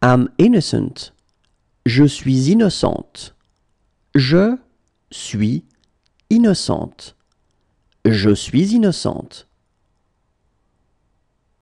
am innocent. Je suis innocente. Je suis innocente. Je suis innocente.